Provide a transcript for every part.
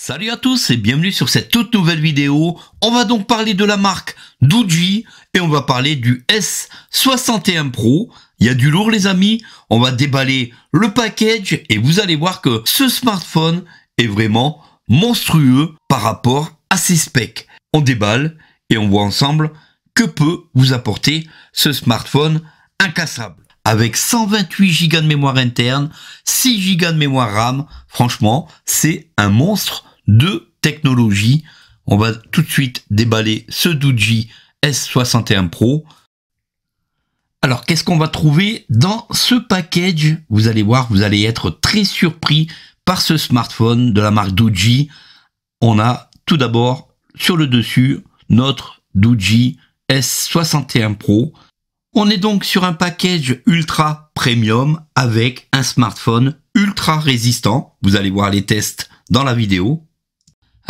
Salut à tous et bienvenue sur cette toute nouvelle vidéo. On va donc parler de la marque Dougie et on va parler du S61 Pro. Il y a du lourd les amis, on va déballer le package et vous allez voir que ce smartphone est vraiment monstrueux par rapport à ses specs. On déballe et on voit ensemble que peut vous apporter ce smartphone incassable avec 128 Go de mémoire interne, 6 Go de mémoire RAM. Franchement, c'est un monstre de technologie. On va tout de suite déballer ce Doji S61 Pro. Alors, qu'est-ce qu'on va trouver dans ce package Vous allez voir, vous allez être très surpris par ce smartphone de la marque Doji. On a tout d'abord sur le dessus notre Doji S61 Pro. On est donc sur un package ultra premium avec un smartphone ultra résistant. Vous allez voir les tests dans la vidéo.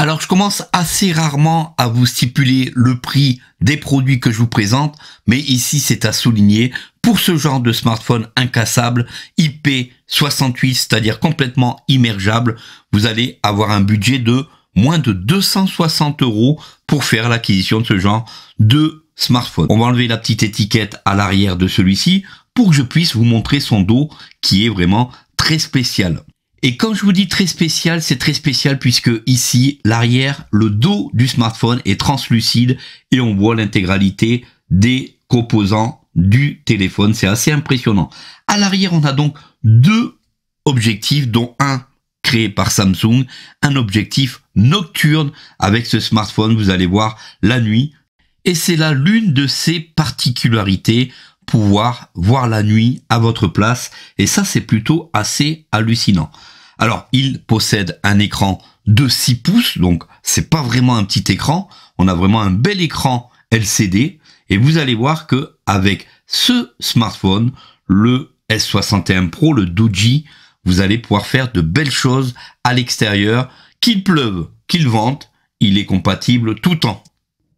Alors je commence assez rarement à vous stipuler le prix des produits que je vous présente, mais ici c'est à souligner, pour ce genre de smartphone incassable, IP68, c'est-à-dire complètement immergeable, vous allez avoir un budget de moins de 260 euros pour faire l'acquisition de ce genre de smartphone. On va enlever la petite étiquette à l'arrière de celui-ci pour que je puisse vous montrer son dos qui est vraiment très spécial. Et comme je vous dis très spécial, c'est très spécial puisque ici, l'arrière, le dos du smartphone est translucide et on voit l'intégralité des composants du téléphone. C'est assez impressionnant. À l'arrière, on a donc deux objectifs, dont un créé par Samsung, un objectif nocturne avec ce smartphone. Vous allez voir la nuit. Et c'est là l'une de ses particularités pouvoir voir la nuit à votre place. Et ça, c'est plutôt assez hallucinant. Alors, il possède un écran de 6 pouces, donc c'est pas vraiment un petit écran. On a vraiment un bel écran LCD. Et vous allez voir que avec ce smartphone, le S61 Pro, le Doji, vous allez pouvoir faire de belles choses à l'extérieur. Qu'il pleuve, qu'il vente, il est compatible tout temps.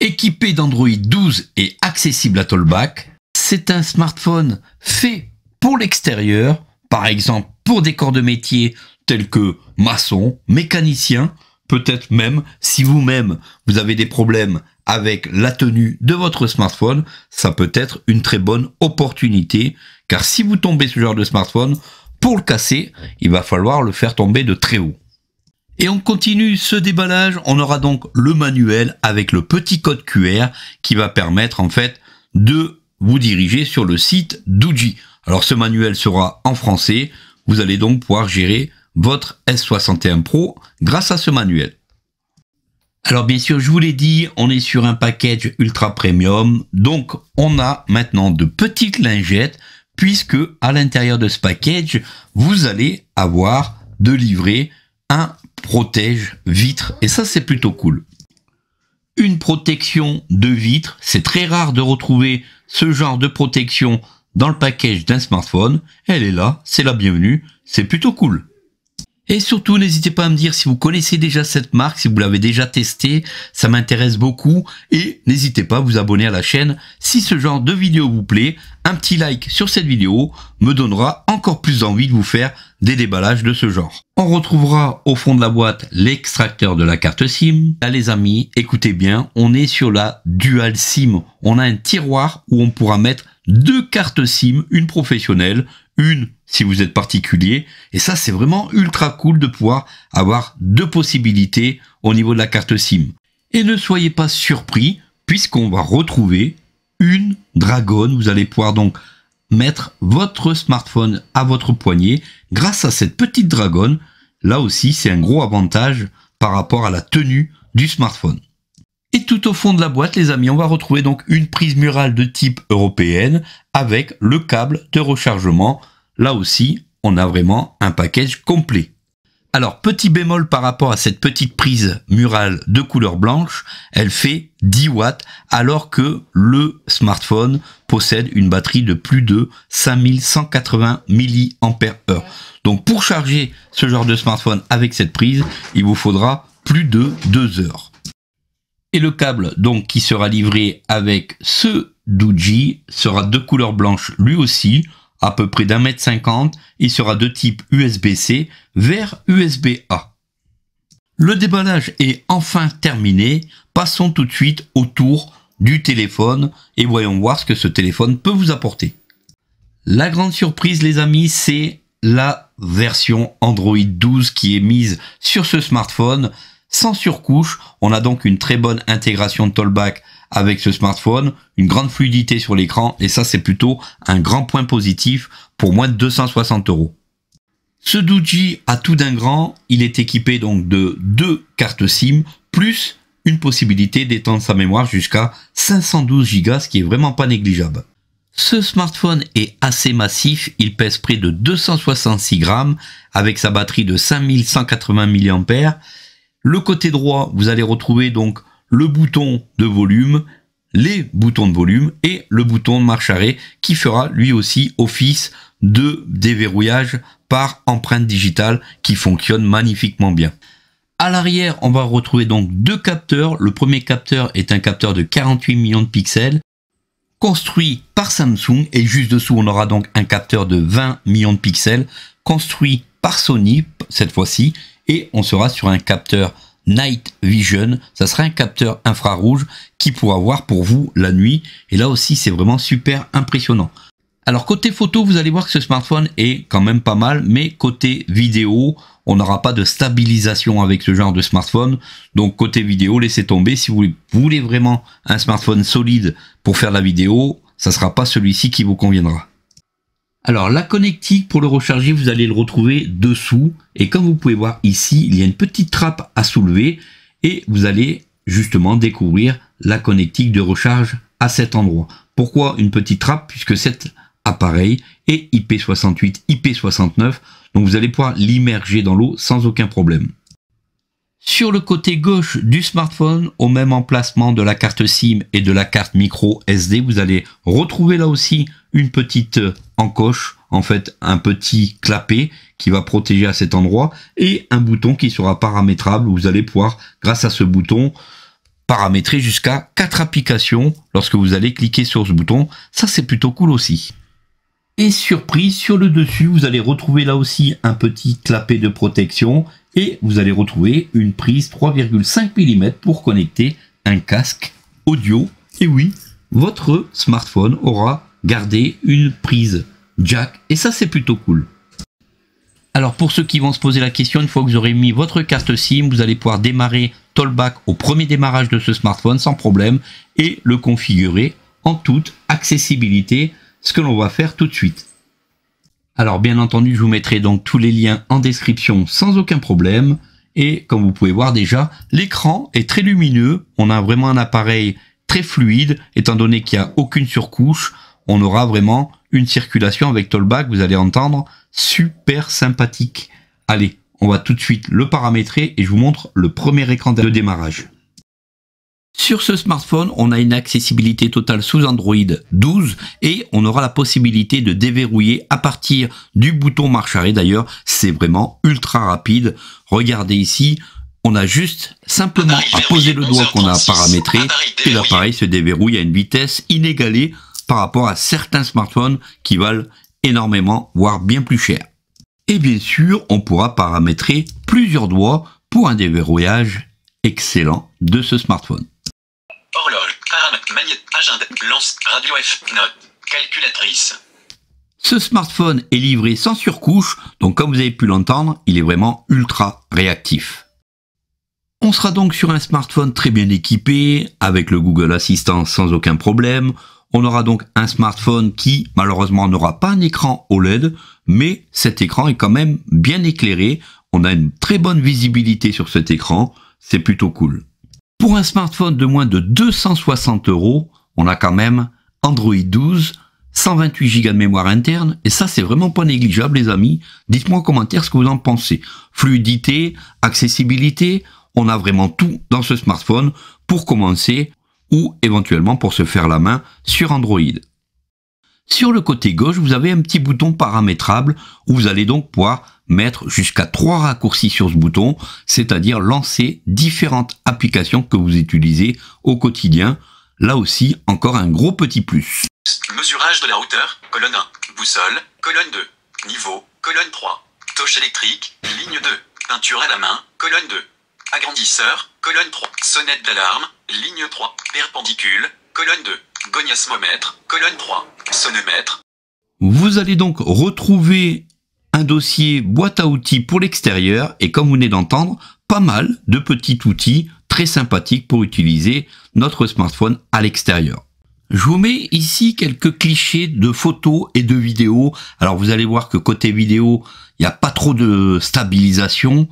Équipé d'Android 12 et accessible à Tollback, c'est un smartphone fait pour l'extérieur, par exemple pour des corps de métier tels que maçon, mécanicien, peut-être même si vous-même vous avez des problèmes avec la tenue de votre smartphone, ça peut être une très bonne opportunité, car si vous tombez ce genre de smartphone, pour le casser, il va falloir le faire tomber de très haut. Et on continue ce déballage, on aura donc le manuel avec le petit code QR qui va permettre en fait de vous dirigez sur le site d'Uji. Alors ce manuel sera en français, vous allez donc pouvoir gérer votre S61 Pro grâce à ce manuel. Alors bien sûr, je vous l'ai dit, on est sur un package ultra premium, donc on a maintenant de petites lingettes, puisque à l'intérieur de ce package, vous allez avoir de livrer un protège vitre, et ça c'est plutôt cool. Une protection de vitre, c'est très rare de retrouver ce genre de protection dans le package d'un smartphone, elle est là, c'est la bienvenue, c'est plutôt cool. Et surtout, n'hésitez pas à me dire si vous connaissez déjà cette marque, si vous l'avez déjà testée, ça m'intéresse beaucoup. Et n'hésitez pas à vous abonner à la chaîne si ce genre de vidéo vous plaît. Un petit like sur cette vidéo me donnera encore plus envie de vous faire des déballages de ce genre. On retrouvera au fond de la boîte l'extracteur de la carte SIM. Là les amis, écoutez bien, on est sur la Dual SIM. On a un tiroir où on pourra mettre deux cartes SIM, une professionnelle une si vous êtes particulier. Et ça, c'est vraiment ultra cool de pouvoir avoir deux possibilités au niveau de la carte SIM. Et ne soyez pas surpris, puisqu'on va retrouver une dragonne. Vous allez pouvoir donc mettre votre smartphone à votre poignet grâce à cette petite dragonne. Là aussi, c'est un gros avantage par rapport à la tenue du smartphone. Et tout au fond de la boîte, les amis, on va retrouver donc une prise murale de type européenne avec le câble de rechargement Là aussi, on a vraiment un package complet. Alors, petit bémol par rapport à cette petite prise murale de couleur blanche, elle fait 10 watts alors que le smartphone possède une batterie de plus de 5180 mAh. Donc pour charger ce genre de smartphone avec cette prise, il vous faudra plus de 2 heures. Et le câble donc qui sera livré avec ce Doji sera de couleur blanche lui aussi, à peu près d'un mètre cinquante, il sera de type USB-C vers USB-A. Le déballage est enfin terminé, passons tout de suite au tour du téléphone et voyons voir ce que ce téléphone peut vous apporter. La grande surprise les amis, c'est la version Android 12 qui est mise sur ce smartphone sans surcouche. On a donc une très bonne intégration de Tollback avec ce smartphone, une grande fluidité sur l'écran et ça c'est plutôt un grand point positif pour moins de 260 euros. Ce Doji a tout d'un grand, il est équipé donc de deux cartes SIM plus une possibilité d'étendre sa mémoire jusqu'à 512 Go, ce qui est vraiment pas négligeable. Ce smartphone est assez massif, il pèse près de 266 grammes avec sa batterie de 5180 mAh. Le côté droit, vous allez retrouver donc le bouton de volume, les boutons de volume et le bouton de marche arrêt qui fera lui aussi office de déverrouillage par empreinte digitale qui fonctionne magnifiquement bien. À l'arrière, on va retrouver donc deux capteurs. Le premier capteur est un capteur de 48 millions de pixels construit par Samsung et juste dessous, on aura donc un capteur de 20 millions de pixels construit par Sony cette fois-ci et on sera sur un capteur Night Vision. Ça sera un capteur infrarouge qui pourra voir pour vous la nuit. Et là aussi, c'est vraiment super impressionnant. Alors côté photo, vous allez voir que ce smartphone est quand même pas mal, mais côté vidéo, on n'aura pas de stabilisation avec ce genre de smartphone. Donc côté vidéo, laissez tomber. Si vous voulez vraiment un smartphone solide pour faire la vidéo, ça sera pas celui-ci qui vous conviendra. Alors la connectique pour le recharger, vous allez le retrouver dessous. Et comme vous pouvez voir ici, il y a une petite trappe à soulever et vous allez justement découvrir la connectique de recharge à cet endroit. Pourquoi une petite trappe Puisque cet appareil est IP68, IP69, donc vous allez pouvoir l'immerger dans l'eau sans aucun problème. Sur le côté gauche du smartphone, au même emplacement de la carte SIM et de la carte micro SD, vous allez retrouver là aussi une petite encoche en fait un petit clapet qui va protéger à cet endroit et un bouton qui sera paramétrable. Vous allez pouvoir, grâce à ce bouton, paramétrer jusqu'à 4 applications lorsque vous allez cliquer sur ce bouton. Ça, c'est plutôt cool aussi. Et surprise, sur le dessus, vous allez retrouver là aussi un petit clapet de protection et vous allez retrouver une prise 3,5 mm pour connecter un casque audio. Et oui, votre smartphone aura garder une prise jack et ça c'est plutôt cool. Alors pour ceux qui vont se poser la question, une fois que vous aurez mis votre carte SIM, vous allez pouvoir démarrer Tollback au premier démarrage de ce smartphone sans problème et le configurer en toute accessibilité, ce que l'on va faire tout de suite. Alors bien entendu, je vous mettrai donc tous les liens en description sans aucun problème. Et comme vous pouvez voir déjà, l'écran est très lumineux, on a vraiment un appareil très fluide, étant donné qu'il n'y a aucune surcouche, on aura vraiment une circulation avec Tollback, vous allez entendre, super sympathique. Allez, on va tout de suite le paramétrer et je vous montre le premier écran de démarrage. Sur ce smartphone, on a une accessibilité totale sous Android 12 et on aura la possibilité de déverrouiller à partir du bouton marche arrêt. D'ailleurs, c'est vraiment ultra rapide. Regardez ici, on a juste simplement à poser le doigt qu'on a paramétré et l'appareil se déverrouille à une vitesse inégalée par rapport à certains smartphones qui valent énormément, voire bien plus cher. Et bien sûr, on pourra paramétrer plusieurs doigts pour un déverrouillage excellent de ce smartphone. Ce smartphone est livré sans surcouche, donc comme vous avez pu l'entendre, il est vraiment ultra réactif. On sera donc sur un smartphone très bien équipé, avec le Google Assistant sans aucun problème, on aura donc un smartphone qui malheureusement n'aura pas un écran OLED, mais cet écran est quand même bien éclairé. On a une très bonne visibilité sur cet écran, c'est plutôt cool. Pour un smartphone de moins de 260 euros, on a quand même Android 12, 128 Go de mémoire interne, et ça c'est vraiment pas négligeable les amis. Dites-moi en commentaire ce que vous en pensez. Fluidité, accessibilité, on a vraiment tout dans ce smartphone. Pour commencer, ou éventuellement pour se faire la main sur Android. Sur le côté gauche, vous avez un petit bouton paramétrable où vous allez donc pouvoir mettre jusqu'à trois raccourcis sur ce bouton, c'est-à-dire lancer différentes applications que vous utilisez au quotidien. Là aussi, encore un gros petit plus. Mesurage de la hauteur, colonne 1, boussole, colonne 2, niveau, colonne 3, touche électrique, ligne 2, peinture à la main, colonne 2 agrandisseur, colonne 3, sonnette d'alarme, ligne 3, perpendicule, colonne 2, goniasmomètre, colonne 3, sonomètre. Vous allez donc retrouver un dossier boîte à outils pour l'extérieur et comme vous venez d'entendre, pas mal de petits outils très sympathiques pour utiliser notre smartphone à l'extérieur. Je vous mets ici quelques clichés de photos et de vidéos. Alors vous allez voir que côté vidéo, il n'y a pas trop de stabilisation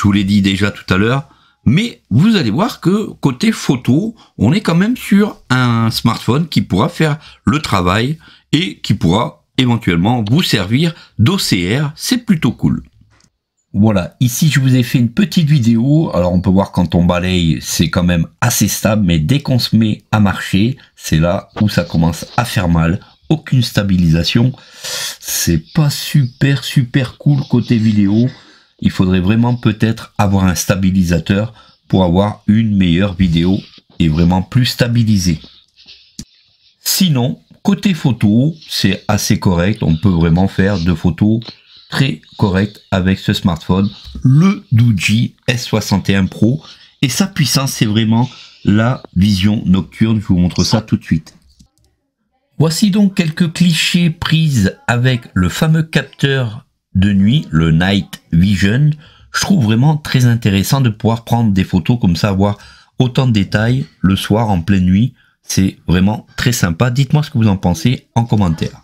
je vous l'ai dit déjà tout à l'heure, mais vous allez voir que côté photo, on est quand même sur un smartphone qui pourra faire le travail et qui pourra éventuellement vous servir d'OCR, c'est plutôt cool. Voilà, ici je vous ai fait une petite vidéo, alors on peut voir quand on balaye c'est quand même assez stable, mais dès qu'on se met à marcher, c'est là où ça commence à faire mal, aucune stabilisation, c'est pas super super cool côté vidéo, il faudrait vraiment peut-être avoir un stabilisateur pour avoir une meilleure vidéo et vraiment plus stabilisée. Sinon, côté photo, c'est assez correct. On peut vraiment faire de photos très correctes avec ce smartphone, le Doji S61 Pro. Et sa puissance, c'est vraiment la vision nocturne. Je vous montre ça tout de suite. Voici donc quelques clichés prises avec le fameux capteur de nuit, le Night Vision, je trouve vraiment très intéressant de pouvoir prendre des photos comme ça, avoir autant de détails le soir en pleine nuit. C'est vraiment très sympa. Dites-moi ce que vous en pensez en commentaire.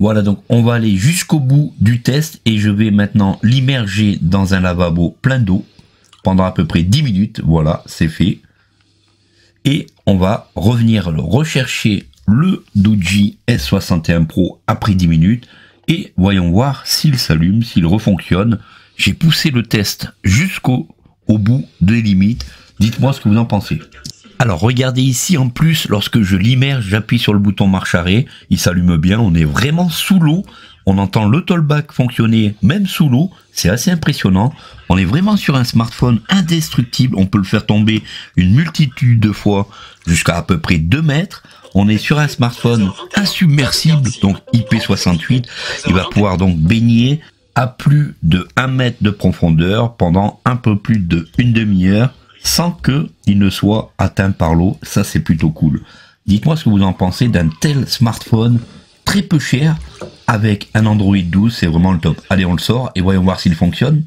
Voilà, donc on va aller jusqu'au bout du test et je vais maintenant l'immerger dans un lavabo plein d'eau pendant à peu près 10 minutes. Voilà, c'est fait. Et on va revenir rechercher le Doji S61 Pro après 10 minutes et voyons voir s'il s'allume, s'il refonctionne. J'ai poussé le test jusqu'au au bout des limites. Dites-moi ce que vous en pensez. Alors regardez ici en plus, lorsque je l'immerge, j'appuie sur le bouton marche arrêt, il s'allume bien, on est vraiment sous l'eau, on entend le tollback fonctionner même sous l'eau. C'est assez impressionnant. On est vraiment sur un smartphone indestructible. On peut le faire tomber une multitude de fois jusqu'à à peu près 2 mètres. On est sur un smartphone insubmersible, donc IP68. Il va pouvoir donc baigner à plus de 1 mètre de profondeur pendant un peu plus d'une demi-heure sans que il ne soit atteint par l'eau. Ça, c'est plutôt cool. Dites-moi ce que vous en pensez d'un tel smartphone très peu cher avec un Android 12, c'est vraiment le top. Allez, on le sort et voyons voir s'il fonctionne.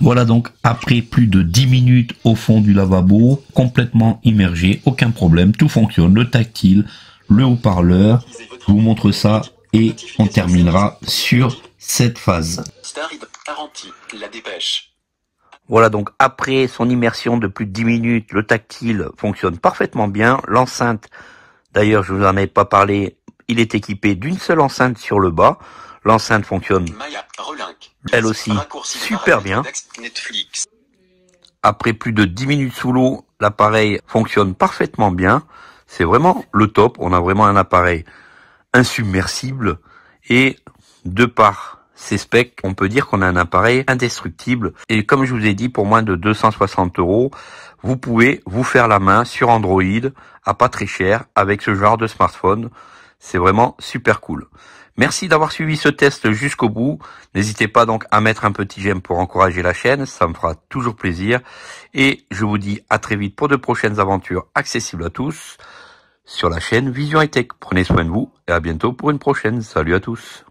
Voilà donc, après plus de 10 minutes au fond du lavabo, complètement immergé, aucun problème, tout fonctionne, le tactile, le haut-parleur, je vous montre ça et on terminera sur cette phase. Voilà donc après son immersion de plus de 10 minutes, le tactile fonctionne parfaitement bien, l'enceinte, d'ailleurs je vous en ai pas parlé, il est équipé d'une seule enceinte sur le bas. L'enceinte fonctionne elle aussi super bien. Après plus de 10 minutes sous l'eau, l'appareil fonctionne parfaitement bien. C'est vraiment le top. On a vraiment un appareil insubmersible et de par ces specs, on peut dire qu'on a un appareil indestructible. Et comme je vous ai dit, pour moins de 260 euros, vous pouvez vous faire la main sur Android à pas très cher avec ce genre de smartphone. C'est vraiment super cool. Merci d'avoir suivi ce test jusqu'au bout. N'hésitez pas donc à mettre un petit j'aime pour encourager la chaîne, ça me fera toujours plaisir. Et je vous dis à très vite pour de prochaines aventures accessibles à tous sur la chaîne Vision et Tech. Prenez soin de vous et à bientôt pour une prochaine. Salut à tous.